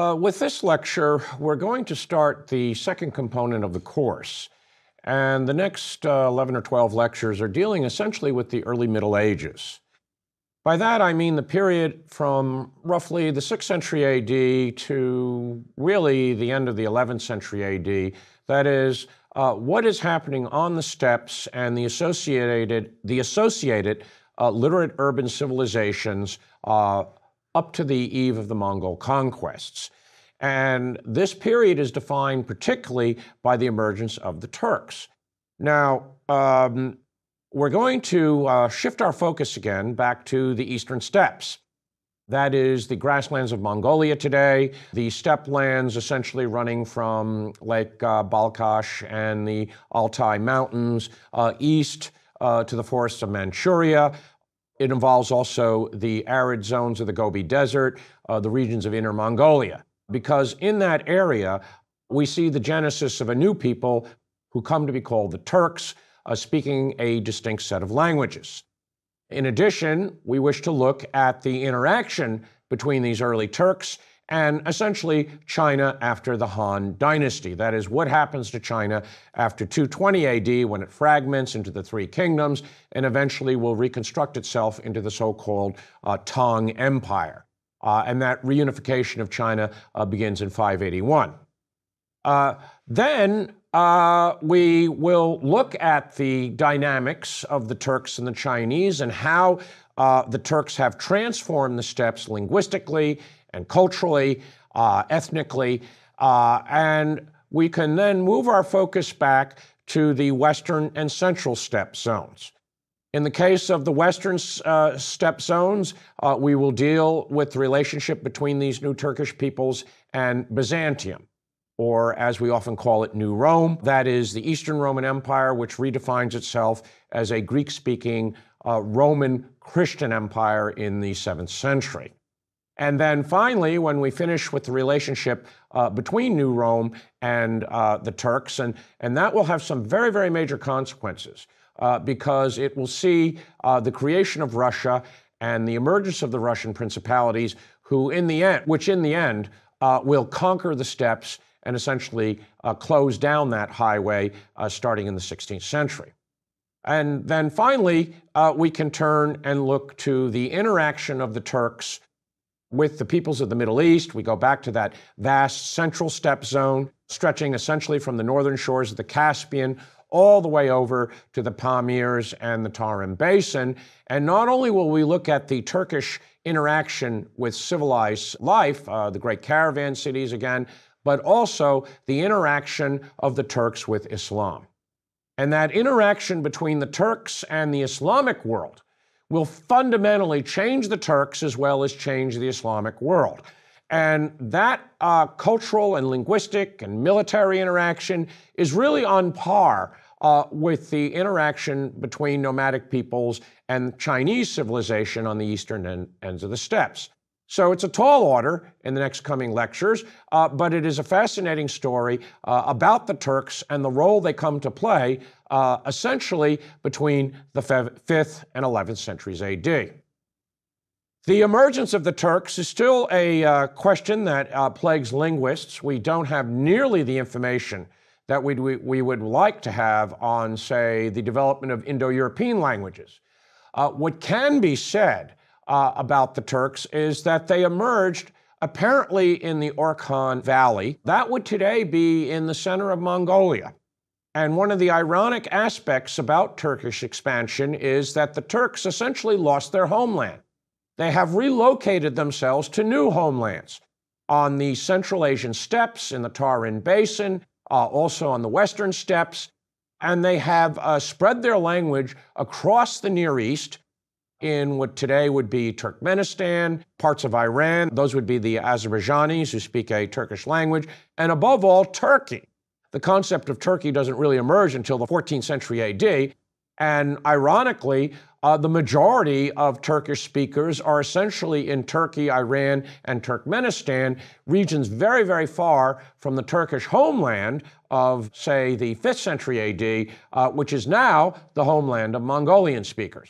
Uh, with this lecture, we're going to start the second component of the course. And the next uh, 11 or 12 lectures are dealing essentially with the early Middle Ages. By that, I mean the period from roughly the 6th century AD to really the end of the 11th century AD. That is, uh, what is happening on the steppes and the associated, the associated uh, literate urban civilizations uh, up to the eve of the Mongol conquests. And this period is defined particularly by the emergence of the Turks. Now, um, we're going to uh, shift our focus again back to the Eastern Steppes. That is the grasslands of Mongolia today, the steppe lands essentially running from Lake uh, and the Altai Mountains uh, east uh, to the forests of Manchuria, it involves also the arid zones of the Gobi Desert, uh, the regions of Inner Mongolia, because in that area, we see the genesis of a new people who come to be called the Turks, uh, speaking a distinct set of languages. In addition, we wish to look at the interaction between these early Turks and essentially China after the Han Dynasty. That is, what happens to China after 220 AD when it fragments into the Three Kingdoms and eventually will reconstruct itself into the so called uh, Tang Empire. Uh, and that reunification of China uh, begins in 581. Uh, then uh, we will look at the dynamics of the Turks and the Chinese and how uh, the Turks have transformed the steppes linguistically and culturally, uh, ethnically. Uh, and we can then move our focus back to the Western and Central Step Zones. In the case of the Western uh, Step Zones, uh, we will deal with the relationship between these new Turkish peoples and Byzantium or as we often call it, New Rome. That is the Eastern Roman Empire, which redefines itself as a Greek speaking uh, Roman Christian empire in the seventh century. And then finally, when we finish with the relationship uh, between New Rome and uh, the Turks, and, and that will have some very, very major consequences uh, because it will see uh, the creation of Russia and the emergence of the Russian principalities, who in the end, which in the end uh, will conquer the steppes and essentially uh, close down that highway starting in the 16th century. And then finally, we can turn and look to the interaction of the Turks with the peoples of the Middle East. We go back to that vast central steppe zone, stretching essentially from the northern shores of the Caspian all the way over to the Pamirs and the Tarim Basin. And not only will we look at the Turkish interaction with civilized life, uh, the great caravan cities again, but also the interaction of the Turks with Islam. And that interaction between the Turks and the Islamic world will fundamentally change the Turks as well as change the Islamic world. And that uh, cultural and linguistic and military interaction is really on par uh, with the interaction between nomadic peoples and Chinese civilization on the eastern end, ends of the steppes. So it's a tall order in the next coming lectures, uh, but it is a fascinating story uh, about the Turks and the role they come to play uh, essentially between the 5th and 11th centuries AD. The emergence of the Turks is still a uh, question that uh, plagues linguists. We don't have nearly the information that we we, would like to have on, say, the development of Indo European languages. Uh, what can be said uh, about the Turks is that they emerged apparently in the Orkhan Valley. That would today be in the center of Mongolia. And one of the ironic aspects about Turkish expansion is that the Turks essentially lost their homeland. They have relocated themselves to new homelands on the Central Asian steppes, in the Tarim Basin, uh, also on the Western steppes. And they have uh, spread their language across the Near East in what today would be Turkmenistan, parts of Iran. Those would be the Azerbaijanis who speak a Turkish language, and above all, Turkey. The concept of Turkey doesn't really emerge until the 14th century AD. And ironically, uh, the majority of Turkish speakers are essentially in Turkey, Iran, and Turkmenistan, regions very, very far from the Turkish homeland of, say, the 5th century AD, uh, which is now the homeland of Mongolian speakers.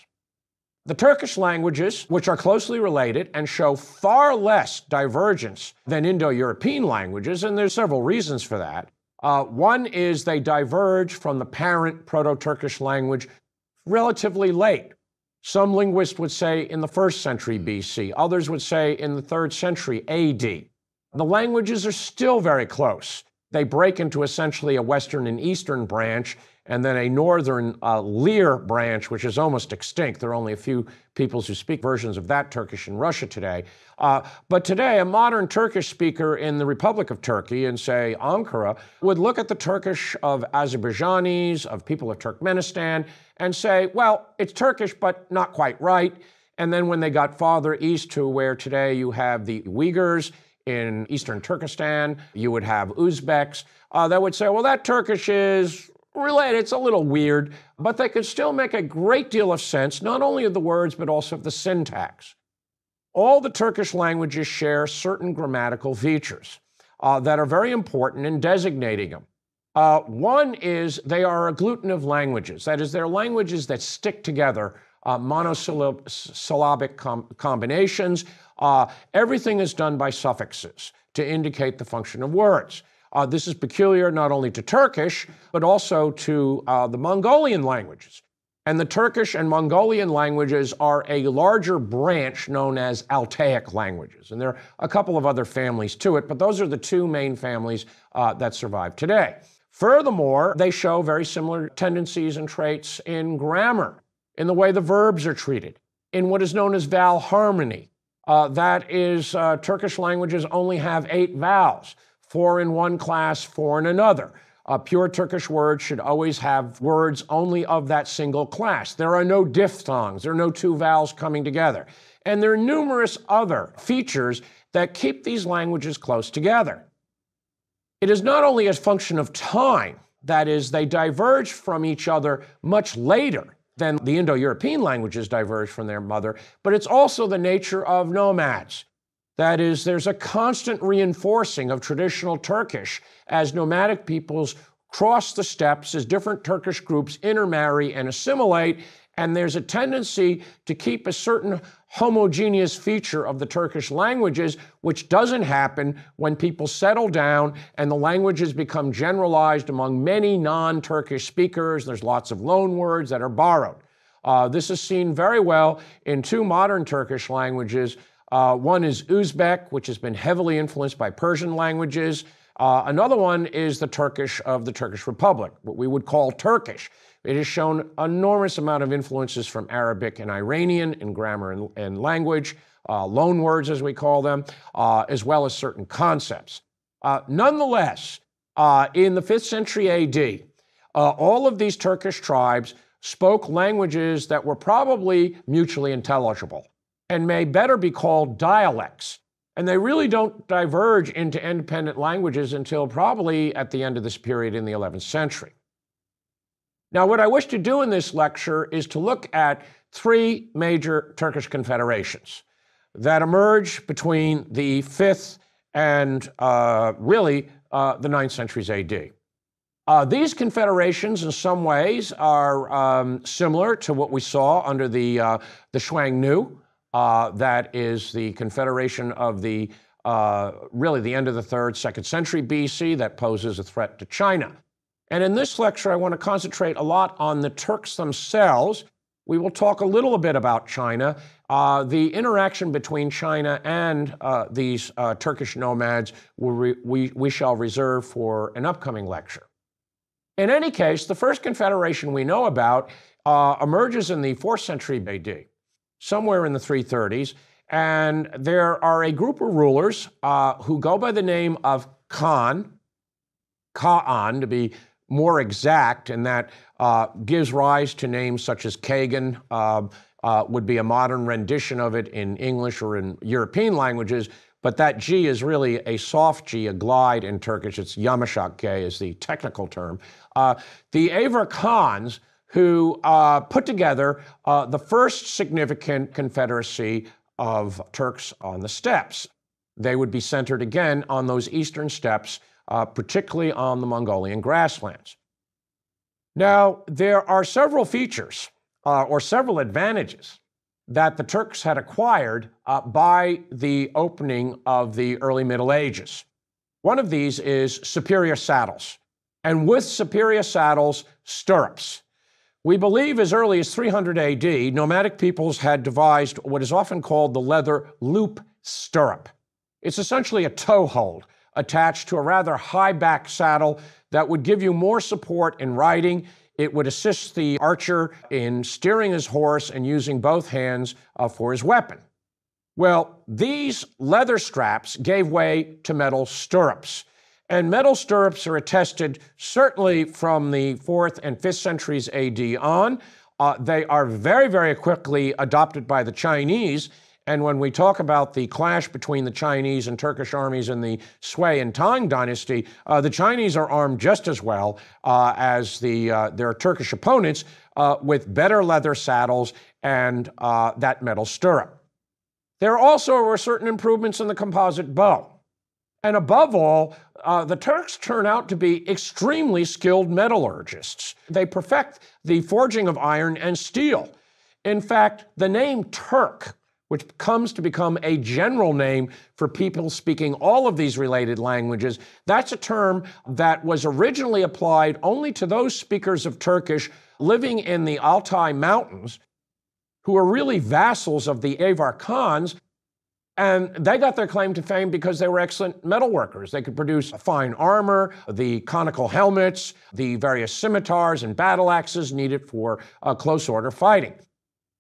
The Turkish languages, which are closely related and show far less divergence than Indo European languages, and there's several reasons for that. Uh, one is they diverge from the parent Proto Turkish language relatively late. Some linguists would say in the first century BC, others would say in the third century AD. The languages are still very close. They break into essentially a Western and Eastern branch and then a northern uh, Lear branch, which is almost extinct. There are only a few peoples who speak versions of that Turkish in Russia today. Uh, but today, a modern Turkish speaker in the Republic of Turkey, in say Ankara, would look at the Turkish of Azerbaijanis, of people of Turkmenistan, and say, well, it's Turkish, but not quite right. And then when they got farther east to where today you have the Uyghurs, in eastern Turkestan, you would have Uzbeks uh, that would say, well, that Turkish is related. It's a little weird, but they could still make a great deal of sense, not only of the words, but also of the syntax. All the Turkish languages share certain grammatical features uh, that are very important in designating them. Uh, one is they are agglutinative of languages, that is, they're languages that stick together. Uh, monosyllabic com- combinations. Uh, everything is done by suffixes to indicate the function of words. Uh, this is peculiar not only to Turkish, but also to uh, the Mongolian languages. And the Turkish and Mongolian languages are a larger branch known as Altaic languages. And there are a couple of other families to it, but those are the two main families uh, that survive today. Furthermore, they show very similar tendencies and traits in grammar, in the way the verbs are treated, in what is known as vowel harmony. Uh, that is, uh, Turkish languages only have eight vowels four in one class, four in another. A pure Turkish word should always have words only of that single class. There are no diphthongs, there are no two vowels coming together. And there are numerous other features that keep these languages close together. It is not only a function of time, that is, they diverge from each other much later than the Indo European languages diverge from their mother, but it's also the nature of nomads. That is, there's a constant reinforcing of traditional Turkish as nomadic peoples cross the steppes, as different Turkish groups intermarry and assimilate, and there's a tendency to keep a certain homogeneous feature of the Turkish languages, which doesn't happen when people settle down and the languages become generalized among many non Turkish speakers. There's lots of loan words that are borrowed. Uh, this is seen very well in two modern Turkish languages uh, one is Uzbek, which has been heavily influenced by Persian languages. Uh, another one is the Turkish of the Turkish Republic, what we would call Turkish. It has shown enormous amount of influences from Arabic and Iranian in grammar and, and language, uh, loan words as we call them, uh, as well as certain concepts. Uh, nonetheless, uh, in the 5th century AD, uh, all of these Turkish tribes spoke languages that were probably mutually intelligible and may better be called dialects. And they really don't diverge into independent languages until probably at the end of this period in the 11th century. Now, what I wish to do in this lecture is to look at three major Turkish confederations that emerge between the 5th and uh, really uh, the 9th centuries AD. Uh, these confederations, in some ways, are um, similar to what we saw under the, uh, the Shuang Nu uh, that is the confederation of the uh, really the end of the third, second century BC, that poses a threat to China. And in this lecture, I want to concentrate a lot on the Turks themselves. We will talk a little bit about China, uh, the interaction between China and uh, these uh, Turkish nomads. We, we, we shall reserve for an upcoming lecture. In any case, the first confederation we know about uh, emerges in the fourth century AD somewhere in the 330s. And there are a group of rulers uh, who go by the name of Khan, Ka'an to be more exact, and that uh, gives rise to names such as Kagan, um, uh, would be a modern rendition of it in English or in European languages. But that G is really a soft G, a glide in Turkish. It's Yamashak K is the technical term. Uh, the Avar Khans who uh, put together uh, the first significant confederacy of Turks on the steppes. They would be centered again on those eastern steppes, uh, particularly on the Mongolian grasslands. Now, there are several features uh, or several advantages that the Turks had acquired uh, by the opening of the early Middle Ages. One of these is superior saddles, and with superior saddles, stirrups. We believe as early as 300 AD, nomadic peoples had devised what is often called the leather loop stirrup. It's essentially a toe hold attached to a rather high back saddle that would give you more support in riding. It would assist the archer in steering his horse and using both hands uh, for his weapon. Well, these leather straps gave way to metal stirrups. And metal stirrups are attested certainly from the 4th and 5th centuries AD on. Uh, they are very, very quickly adopted by the Chinese. And when we talk about the clash between the Chinese and Turkish armies in the Sui and Tang dynasty, uh, the Chinese are armed just as well uh, as the, uh, their Turkish opponents uh, with better leather saddles and uh, that metal stirrup. There also were certain improvements in the composite bow. And above all, uh, the Turks turn out to be extremely skilled metallurgists. They perfect the forging of iron and steel. In fact, the name Turk, which comes to become a general name for people speaking all of these related languages, that's a term that was originally applied only to those speakers of Turkish living in the Altai Mountains who were really vassals of the Avar Khans and they got their claim to fame because they were excellent metal workers. They could produce fine armor, the conical helmets, the various scimitars and battle axes needed for uh, close order fighting.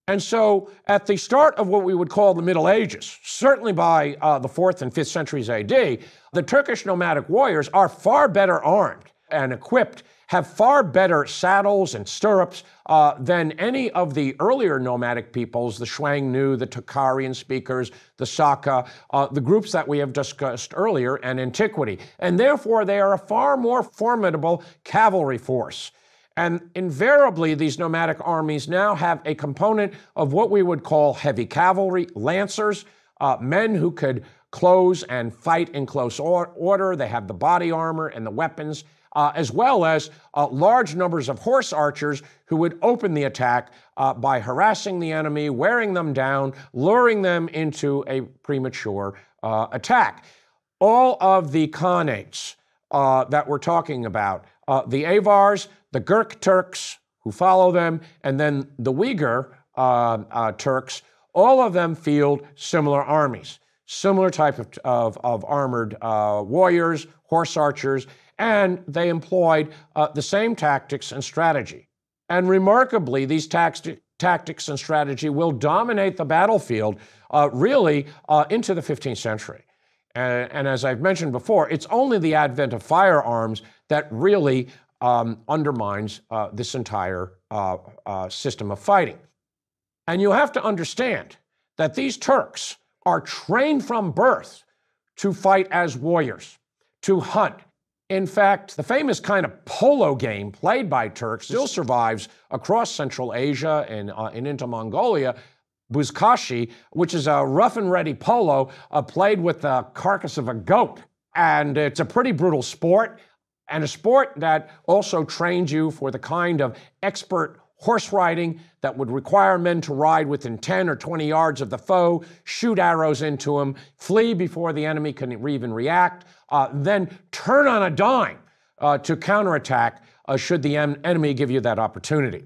And so, at the start of what we would call the Middle Ages, certainly by uh, the fourth and fifth centuries AD, the Turkish nomadic warriors are far better armed and equipped have far better saddles and stirrups uh, than any of the earlier nomadic peoples, the Shuangnu, the Takarian speakers, the Saka, uh, the groups that we have discussed earlier and antiquity. And therefore, they are a far more formidable cavalry force. And invariably, these nomadic armies now have a component of what we would call heavy cavalry, lancers, uh, men who could close and fight in close order. They have the body armor and the weapons uh, as well as uh, large numbers of horse archers who would open the attack uh, by harassing the enemy, wearing them down, luring them into a premature uh, attack. All of the Khanates uh, that we're talking about, uh, the Avars, the Gurk Turks who follow them, and then the Uyghur Turks, all of them field similar armies, similar type of, of, of armored warriors, horse archers, and they employed uh, the same tactics and strategy. And remarkably, these tactics and strategy will dominate the battlefield uh, really uh, into the 15th century. And, and, as I've mentioned before, it's only the advent of firearms that really um, undermines uh, this entire uh, uh, system of fighting. And you have to understand that these Turks are trained from birth to fight as warriors, to hunt, in fact, the famous kind of polo game played by Turks still survives across Central Asia and, uh, and into Mongolia. Buzkashi, which is a rough and ready polo uh, played with the carcass of a goat. And it's a pretty brutal sport, and a sport that also trains you for the kind of expert horse riding that would require men to ride within 10 or 20 yards of the foe, shoot arrows into him, flee before the enemy can even react, uh, then turn on a dime uh, to counterattack uh, should the en- enemy give you that opportunity.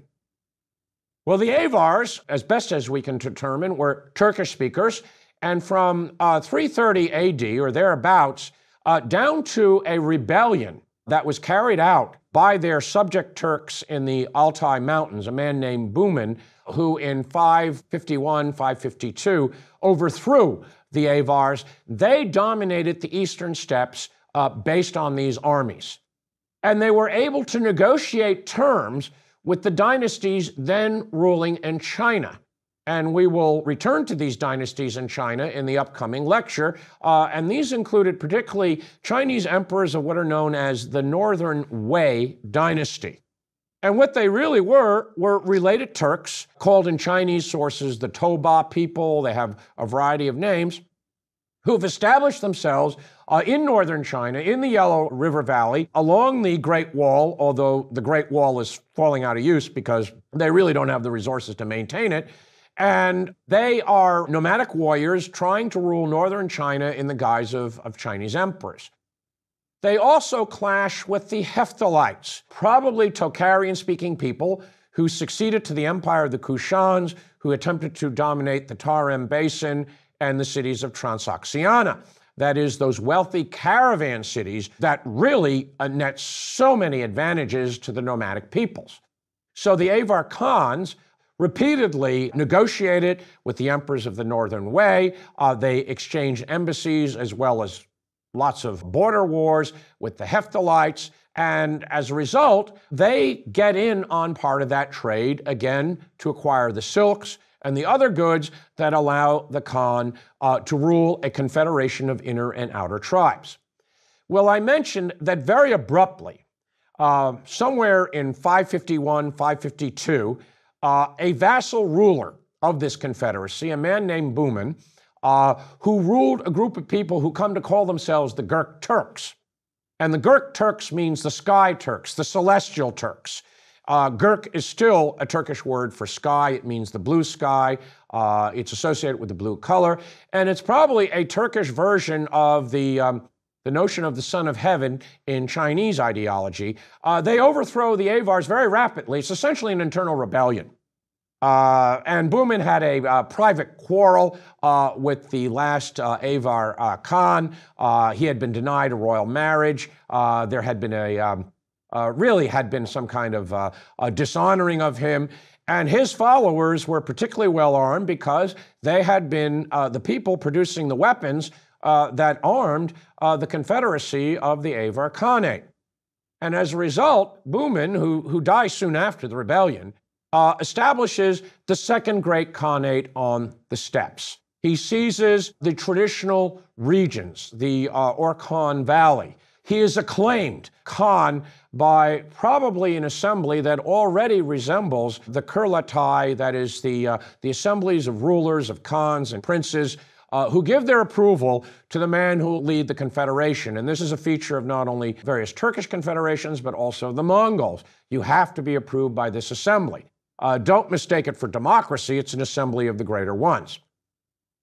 Well, the Avars, as best as we can determine, were Turkish speakers, and from uh, 330 AD or thereabouts uh, down to a rebellion that was carried out by their subject Turks in the Altai Mountains, a man named Bumin, who in 551, 552 overthrew the Avars. They dominated the eastern steppes uh, based on these armies. And they were able to negotiate terms with the dynasties then ruling in China. And we will return to these dynasties in China in the upcoming lecture. Uh, and these included particularly Chinese emperors of what are known as the Northern Wei dynasty. And what they really were were related Turks, called in Chinese sources the Toba people. They have a variety of names, who've established themselves uh, in northern China, in the Yellow River Valley, along the Great Wall, although the Great Wall is falling out of use because they really don't have the resources to maintain it. And they are nomadic warriors trying to rule northern China in the guise of, of Chinese emperors. They also clash with the Hephthalites, probably Tocharian speaking people who succeeded to the empire of the Kushans, who attempted to dominate the Tarim Basin and the cities of Transoxiana. That is, those wealthy caravan cities that really net so many advantages to the nomadic peoples. So the Avar Khans repeatedly negotiated with the emperors of the Northern Way. Uh, they exchanged embassies as well as lots of border wars with the Hephthalites. And as a result, they get in on part of that trade again to acquire the silks and the other goods that allow the Khan uh, to rule a confederation of inner and outer tribes. Well, I mentioned that very abruptly, uh, somewhere in 551, 552, uh, a vassal ruler of this confederacy, a man named Buman, uh, who ruled a group of people who come to call themselves the Gurk Turks. And the Gurk Turks means the sky Turks, the celestial Turks. Uh, Gurk is still a Turkish word for sky. It means the blue sky. Uh, it's associated with the blue color. And it's probably a Turkish version of the um, the notion of the Son of Heaven in Chinese ideology, uh, they overthrow the Avars very rapidly. It's essentially an internal rebellion. Uh, and Bumin had a uh, private quarrel uh, with the last uh, Avar uh, Khan. Uh, he had been denied a royal marriage. there had been a, um, really had been some kind of dishonoring of him. And his followers were particularly well armed because they had been the people producing the weapons uh, that armed uh, the Confederacy of the Avar Khanate. And as a result, Booman, who, who dies soon after the rebellion, uh, establishes the second great khanate on the steppes. He seizes the traditional regions, the uh, Orkhon Valley. He is acclaimed Khan by probably an assembly that already resembles the Kurlatai, that is, the, uh, the assemblies of rulers, of Khans, and princes uh, who give their approval to the man who will lead the confederation. And this is a feature of not only various Turkish confederations, but also the Mongols. You have to be approved by this assembly. Uh, don't mistake it for democracy, it's an assembly of the greater ones.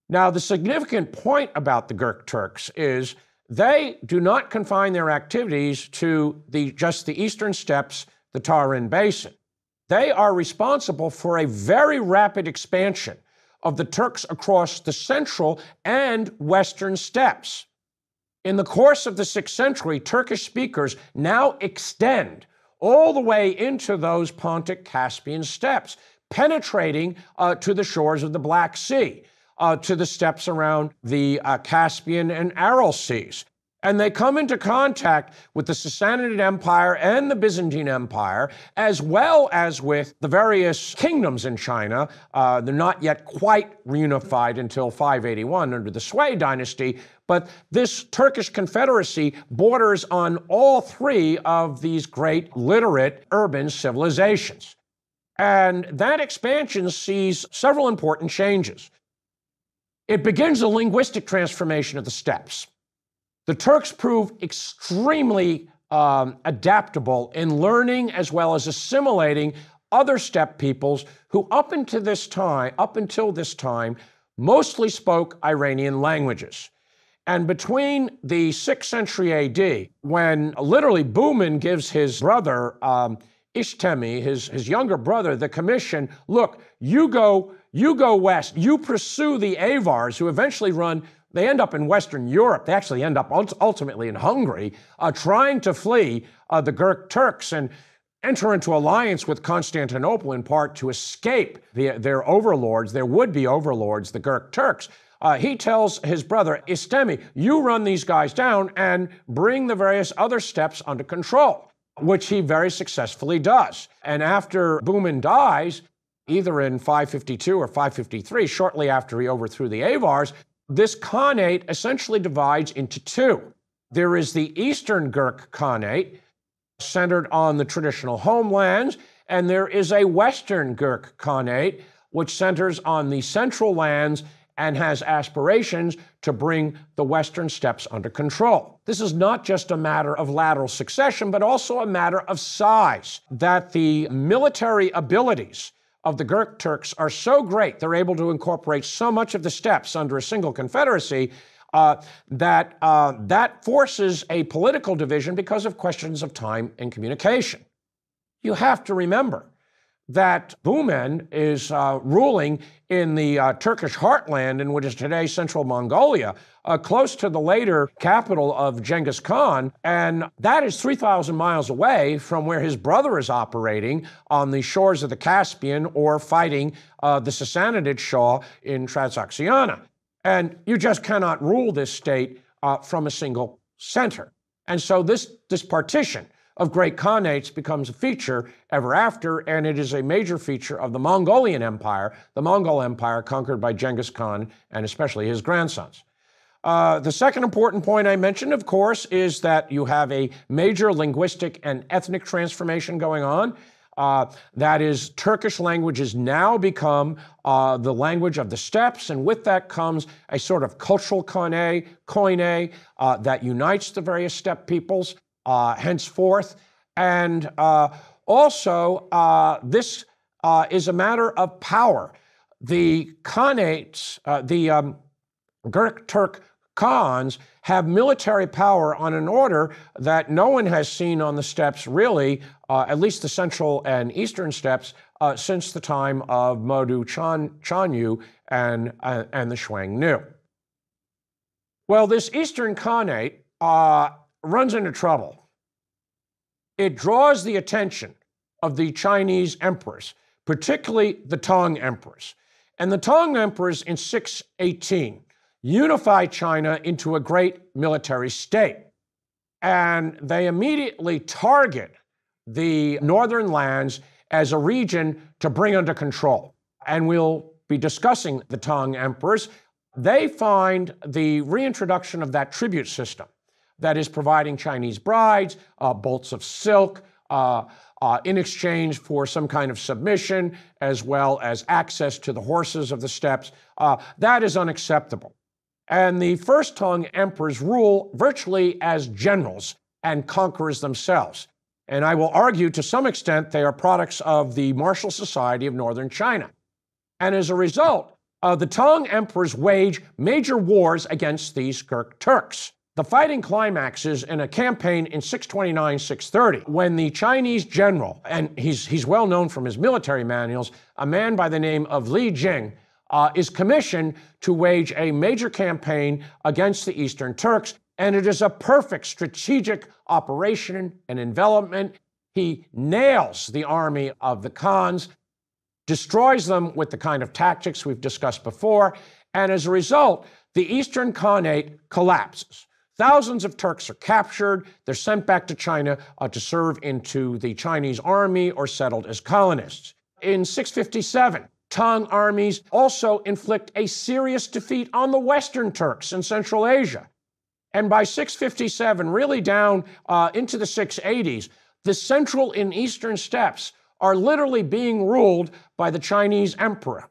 Now, the significant point about the Gurk Turks is they do not confine their activities to the, just the eastern steppes, the Tarim Basin. They are responsible for a very rapid expansion of the Turks across the central and western steppes. In the course of the 6th century, Turkish speakers now extend all the way into those Pontic Caspian steppes, penetrating uh, to the shores of the Black Sea, uh, to the steppes around the uh, Caspian and Aral Seas. And they come into contact with the Sassanid Empire and the Byzantine Empire, as well as with the various kingdoms in China. Uh, they're not yet quite reunified until 581 under the Sui dynasty, but this Turkish Confederacy borders on all three of these great literate urban civilizations. And that expansion sees several important changes. It begins a linguistic transformation of the steppes. The Turks proved extremely um, adaptable in learning as well as assimilating other steppe peoples who, up until this time, up until this time, mostly spoke Iranian languages. And between the 6th century AD, when literally Buman gives his brother um, Ishtemi, his, his younger brother, the commission, look, you go, you go west, you pursue the Avars, who eventually run they end up in Western Europe. They actually end up ultimately in Hungary, uh, trying to flee uh, the Gurk Turks and enter into alliance with Constantinople in part to escape the, their overlords, their would be overlords, the Gurk Turks. Uh, he tells his brother, Istemi, you run these guys down and bring the various other steps under control, which he very successfully does. And after Boomin dies, either in 552 or 553, shortly after he overthrew the Avars, this khanate essentially divides into two. There is the Eastern Gurk Khanate, centered on the traditional homelands, and there is a Western Gurk Khanate, which centers on the central lands and has aspirations to bring the Western steppes under control. This is not just a matter of lateral succession, but also a matter of size, that the military abilities of the Gurk Turks are so great, they're able to incorporate so much of the steps under a single confederacy uh, that uh, that forces a political division because of questions of time and communication. You have to remember that Bumen is uh, ruling in the uh, Turkish heartland, in what is today central Mongolia, uh, close to the later capital of Genghis Khan. And that is 3,000 miles away from where his brother is operating on the shores of the Caspian or fighting uh, the Sassanid Shah in Transoxiana. And you just cannot rule this state uh, from a single center. And so this, this partition of great Khanates becomes a feature ever after, and it is a major feature of the Mongolian Empire, the Mongol Empire conquered by Genghis Khan and especially his grandsons. Uh, the second important point I mentioned, of course, is that you have a major linguistic and ethnic transformation going on. Uh, that is, Turkish language has now become uh, the language of the steppes, and with that comes a sort of cultural koine, koine uh, that unites the various steppe peoples uh, henceforth. And uh, also, uh, this uh, is a matter of power. The Khanates, uh, the um, Gurk Turk Khans, have military power on an order that no one has seen on the steppes, really, uh, at least the central and eastern steppes, since the time of Modu Chan, Chanyu and, and the Shuang Nu. Well, this Eastern Khanate uh, runs into trouble. It draws the attention of the Chinese empress, particularly the Tang empress. And the Tang emperors in 618 unify China into a great military state. And they immediately target the northern lands as a region to bring under control. And we'll be discussing the Tang emperors. They find the reintroduction of that tribute system that is providing Chinese brides uh, bolts of silk uh, uh, in exchange for some kind of submission, as well as access to the horses of the steppes. Uh, that is unacceptable. And the First Tong emperors rule virtually as generals and conquerors themselves. And I will argue to some extent they are products of the martial society of northern China. And as a result, uh, the Tang emperors wage major wars against these Kirk Turks. The fighting climaxes in a campaign in 629, 630, when the Chinese general, and he's, he's well known from his military manuals, a man by the name of Li Jing, uh, is commissioned to wage a major campaign against the Eastern Turks. And it is a perfect strategic operation and envelopment. He nails the army of the Khans, destroys them with the kind of tactics we've discussed before, and as a result, the Eastern Khanate collapses. Thousands of Turks are captured. They're sent back to China uh, to serve into the Chinese army or settled as colonists. In 657, Tang armies also inflict a serious defeat on the Western Turks in Central Asia. And by 657, really down uh, into the 680s, the central and eastern steppes are literally being ruled by the Chinese emperor.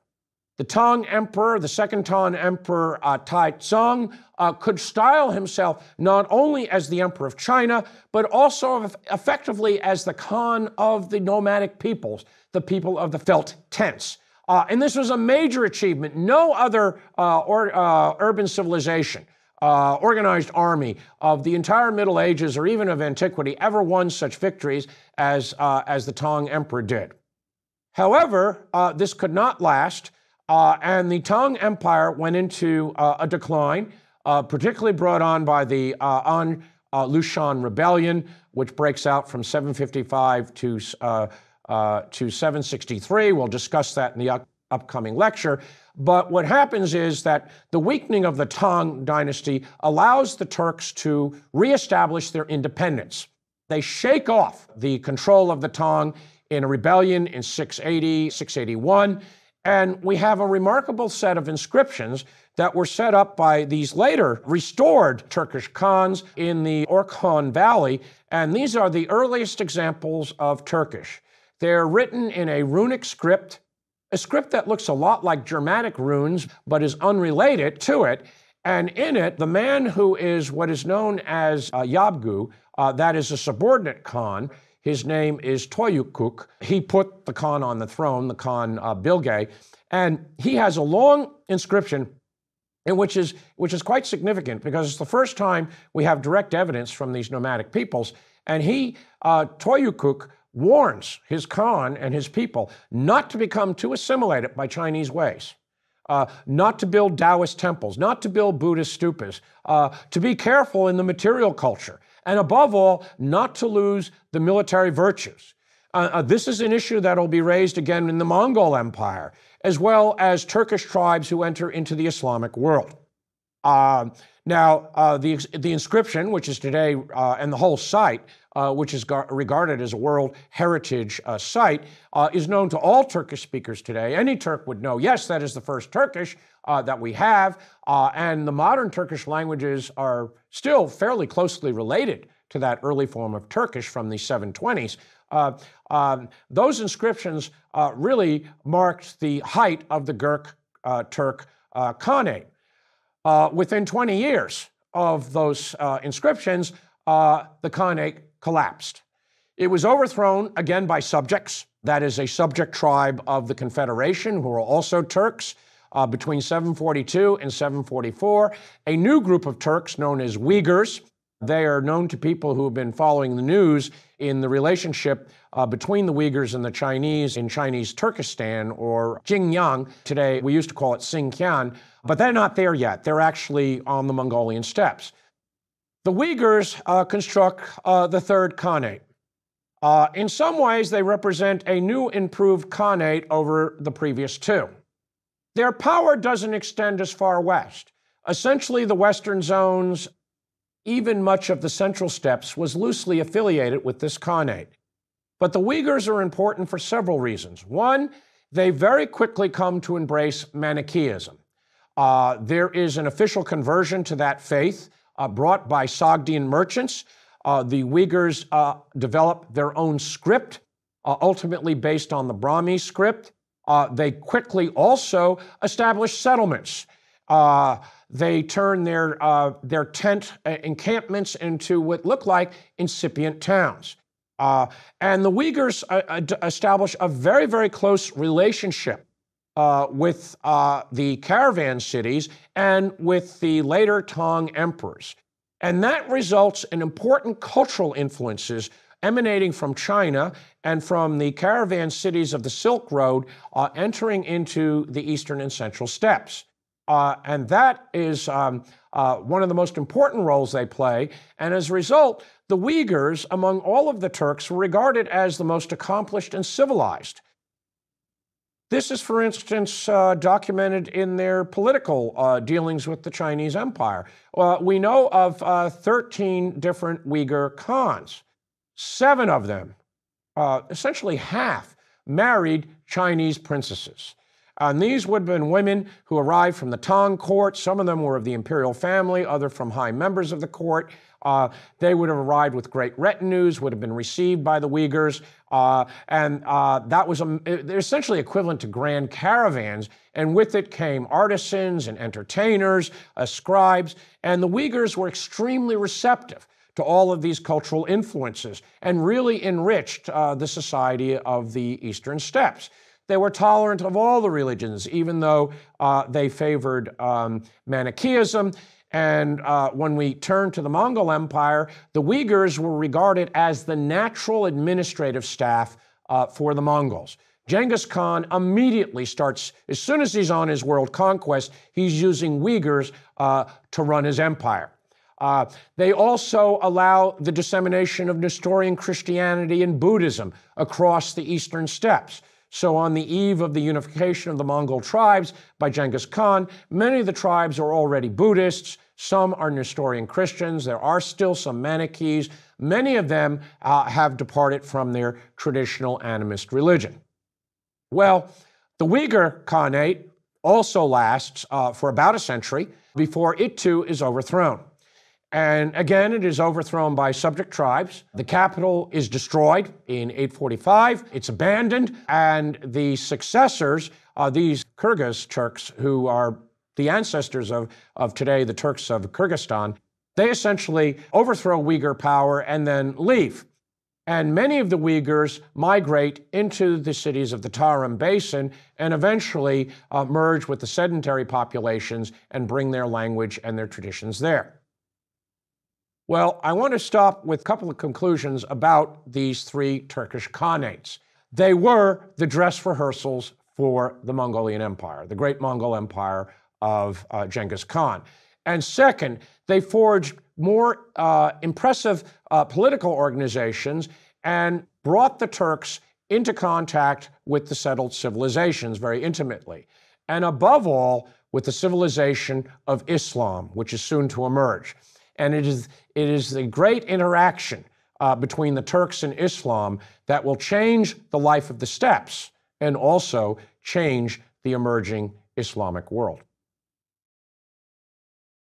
The Tang Emperor, the second Tang Emperor uh, Tai Tsung, uh, could style himself not only as the Emperor of China, but also effectively as the Khan of the nomadic peoples, the people of the felt tents. Uh, and this was a major achievement. No other uh, or, uh, urban civilization, uh, organized army of the entire Middle Ages or even of antiquity ever won such victories as, as the Tang Emperor did. However, this could not last. Uh, and the Tang Empire went into uh, a decline, uh, particularly brought on by the uh, An uh, Lushan Rebellion, which breaks out from 755 to, uh, to 763. We'll discuss that in the up- upcoming lecture. But what happens is that the weakening of the Tang dynasty allows the Turks to reestablish their independence. They shake off the control of the Tang in a rebellion in 680, 681. And we have a remarkable set of inscriptions that were set up by these later restored Turkish khans in the Orkhan Valley. And these are the earliest examples of Turkish. They're written in a runic script, a script that looks a lot like Germanic runes, but is unrelated to it. And in it, the man who is what is known as uh, Yabgu, uh, that is a subordinate Khan, his name is Toyukuk. He put the Khan on the throne, the Khan uh, Bilge, and he has a long inscription, in which is which is quite significant because it's the first time we have direct evidence from these nomadic peoples. And he, uh, Toyukuk, warns his Khan and his people not to become too assimilated by Chinese ways. Uh, not to build Taoist temples, not to build Buddhist stupas, uh, to be careful in the material culture, and above all, not to lose the military virtues. Uh, uh, this is an issue that will be raised again in the Mongol Empire, as well as Turkish tribes who enter into the Islamic world. Um, uh, now, the, the inscription, which is today, uh, and the whole site, uh, which is gar- regarded as a World Heritage uh, Site, is known to all Turkish speakers today. Any Turk would know, yes, that is the first Turkish, uh, that we have. Uh, and the modern Turkish languages are still fairly closely related to that early form of Turkish from the 720s. Uh, um, those inscriptions uh, really marked the height of the Gurk uh, Turk uh, Khanate. within 20 years of those inscriptions, the Khanate collapsed. It was overthrown again by subjects, that is, a subject tribe of the Confederation who were also Turks uh, between 742 and 744. A new group of Turks known as Uyghurs. They are known to people who have been following the news in the relationship uh, between the Uyghurs and the Chinese in Chinese Turkestan or Xinjiang. Today, we used to call it Xinjiang, but they're not there yet. They're actually on the Mongolian steppes. The Uyghurs uh, construct uh, the third Khanate. Uh, in some ways, they represent a new improved Khanate over the previous two. Their power doesn't extend as far west. Essentially, the western zones, even much of the central steppes, was loosely affiliated with this khanate. But the Uyghurs are important for several reasons. One, they very quickly come to embrace Manichaeism. Uh, there is an official conversion to that faith uh, brought by Sogdian merchants. Uh, the Uyghurs uh, develop their own script, uh, ultimately based on the Brahmi script. Uh, they quickly also established settlements. Uh, they turned their, uh, their tent uh, encampments into what looked like incipient towns. Uh, and the Uyghurs uh, established a very, very close relationship with the caravan cities and with the later Tang emperors. And that results in important cultural influences emanating from China and from the caravan cities of the Silk Road uh, entering into the eastern and central steppes. Uh, and that is um, uh, one of the most important roles they play. And as a result, the Uyghurs, among all of the Turks, were regarded as the most accomplished and civilized. This is, for instance, uh, documented in their political uh, dealings with the Chinese Empire. Uh, we know of uh, 13 different Uyghur Khans. Seven of them uh, essentially half married Chinese princesses. And these would have been women who arrived from the Tang court. Some of them were of the imperial family, other from high members of the court. Uh, they would have arrived with great retinues, would have been received by the Uyghurs, uh, and uh, that was a, um, essentially equivalent to grand caravans. And with it came artisans and entertainers, uh, scribes, and the Uyghurs were extremely receptive to all of these cultural influences and really enriched uh, the society of the Eastern Steppes. They were tolerant of all the religions, even though uh, they favored um, Manichaeism. And uh, when we turn to the Mongol Empire, the Uyghurs were regarded as the natural administrative staff uh, for the Mongols. Genghis Khan immediately starts, as soon as he's on his world conquest, he's using Uyghurs uh, to run his empire. Uh, they also allow the dissemination of Nestorian Christianity and Buddhism across the eastern steppes. So, on the eve of the unification of the Mongol tribes by Genghis Khan, many of the tribes are already Buddhists. Some are Nestorian Christians. There are still some Manichees. Many of them uh, have departed from their traditional animist religion. Well, the Uyghur Khanate also lasts uh, for about a century before it too is overthrown. And again, it is overthrown by subject tribes. The capital is destroyed in 845. It's abandoned, and the successors are these Kyrgyz Turks, who are the ancestors of, of today, the Turks of Kyrgyzstan. They essentially overthrow Uyghur power and then leave. And many of the Uyghurs migrate into the cities of the Tarim Basin and eventually uh, merge with the sedentary populations and bring their language and their traditions there. Well, I want to stop with a couple of conclusions about these three Turkish Khanates. They were the dress rehearsals for the Mongolian Empire, the great Mongol Empire of uh, Genghis Khan. And second, they forged more uh, impressive uh, political organizations and brought the Turks into contact with the settled civilizations very intimately. And above all, with the civilization of Islam, which is soon to emerge. And it is, it is a great interaction uh, between the Turks and Islam that will change the life of the steppes and also change the emerging Islamic world.